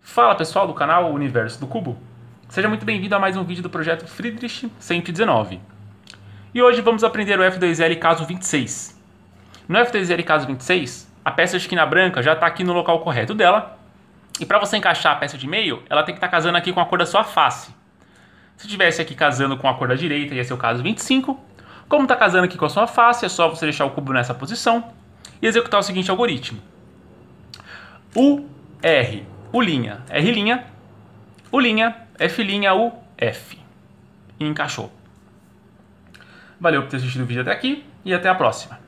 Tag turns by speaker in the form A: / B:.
A: Fala pessoal do canal Universo do Cubo. Seja muito bem-vindo a mais um vídeo do projeto Friedrich 119. E hoje vamos aprender o F2L caso 26. No F2L caso 26, a peça de esquina branca já está aqui no local correto dela. E para você encaixar a peça de meio, ela tem que estar tá casando aqui com a cor da sua face. Se tivesse aqui casando com a cor da direita, ia ser o caso 25. Como está casando aqui com a sua face, é só você deixar o cubo nessa posição e executar o seguinte algoritmo. U, R, U', R', U', F', U, F. E encaixou. Valeu por ter assistido o vídeo até aqui e até a próxima.